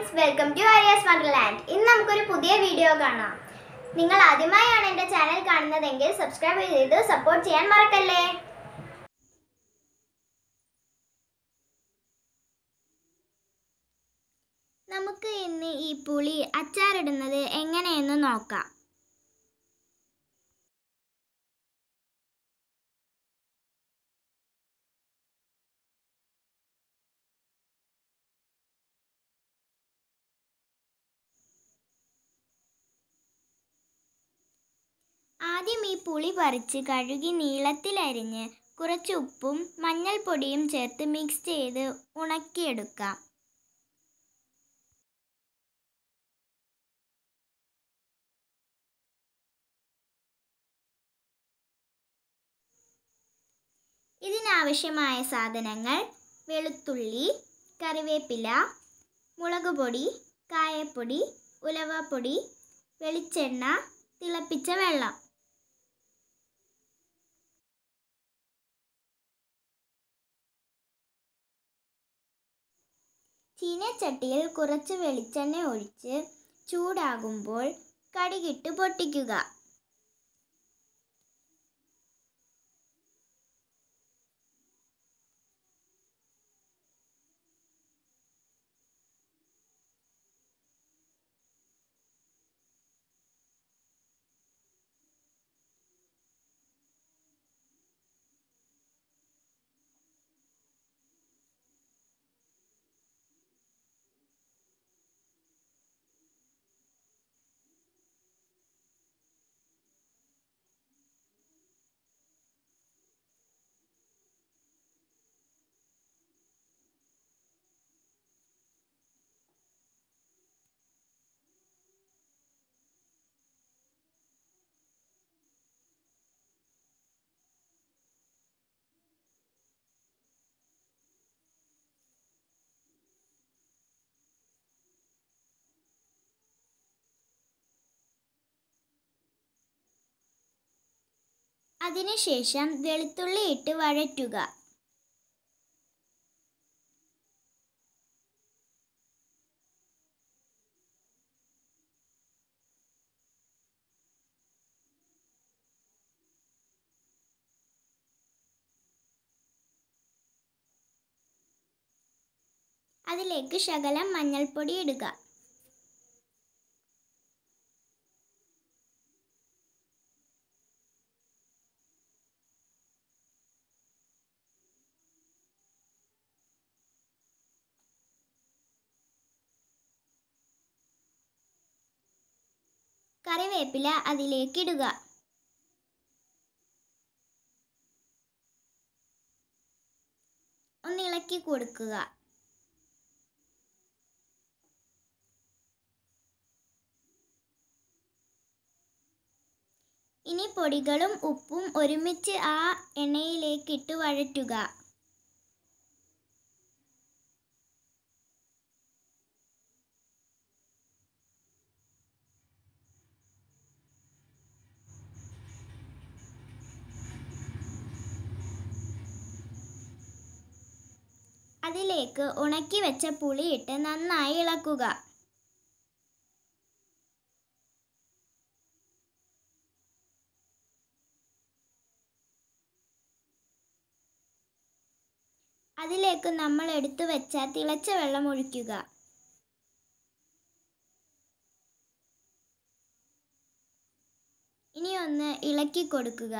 friends welcome to Arya's wonderland ഇന്ന് നമുക്കൊരു പുതിയ വീഡിയോ കാണാം നിങ്ങൾ ആദ്യമായാണ് എൻ്റെ ചാനൽ കാണുന്നതെങ്കിൽ സബ്സ്ക്രൈബ് ചെയ്ത് സപ്പോർട്ട് ചെയ്യാൻ മറക്കല്ലേ നമുക്ക് ഇന്ന് ഈ പുളി അച്ചാറിടുന്നത് എങ്ങനെയെന്ന് നോക്കാം ആദ്യം ഈ പുളി പറിച്ച് കഴുകി നീളത്തിലരിഞ്ഞ് കുറച്ച് ഉപ്പും മഞ്ഞൾപ്പൊടിയും ചേർത്ത് മിക്സ് ചെയ്ത് ഉണക്കിയെടുക്കാം ഇതിനാവശ്യമായ സാധനങ്ങൾ വെളുത്തുള്ളി കറിവേപ്പില മുളക് പൊടി കായപ്പൊടി ഉലവപ്പൊടി വെളിച്ചെണ്ണ തിളപ്പിച്ച വെള്ളം ചീനച്ചട്ടിയിൽ കുറച്ച് വെളിച്ചെണ്ണ ഒഴിച്ച് ചൂടാകുമ്പോൾ കടുകിട്ട് പൊട്ടിക്കുക അതിനുശേഷം വെളുത്തുള്ളി ഇട്ട് വഴറ്റുക അതിലേക്ക് ശകലം മഞ്ഞൾപ്പൊടി ഇടുക കറിവേപ്പില അതിലേക്കിടുക ഒന്നിളക്കി കൊടുക്കുക ഇനി പൊടികളും ഉപ്പും ഒരുമിച്ച് ആ എണ്ണയിലേക്കിട്ട് വഴറ്റുക അതിലേക്ക് ഉണക്കി വെച്ച പുളിയിട്ട് നന്നായി ഇളക്കുക അതിലേക്ക് നമ്മൾ എടുത്തു വെച്ച തിളച്ച വെള്ളം ഒഴിക്കുക ഇനി ഒന്ന് ഇളക്കി കൊടുക്കുക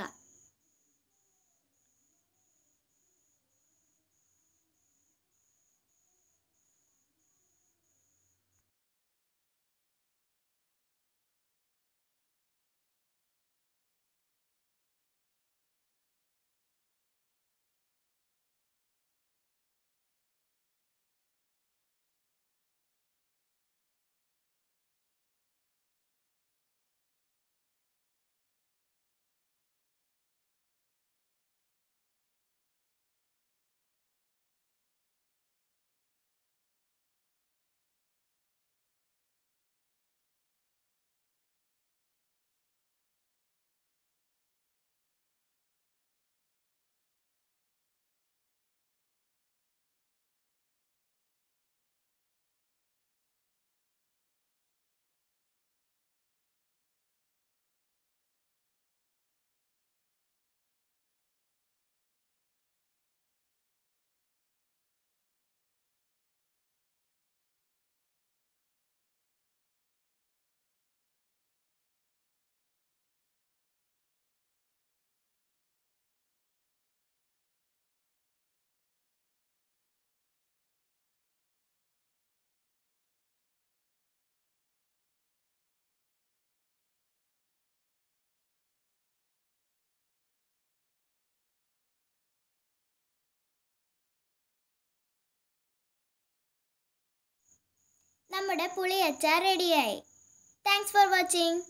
നമ്മുടെ പുളിയച്ചാർ റെഡിയായി താങ്ക്സ് ഫോർ വാച്ചിങ്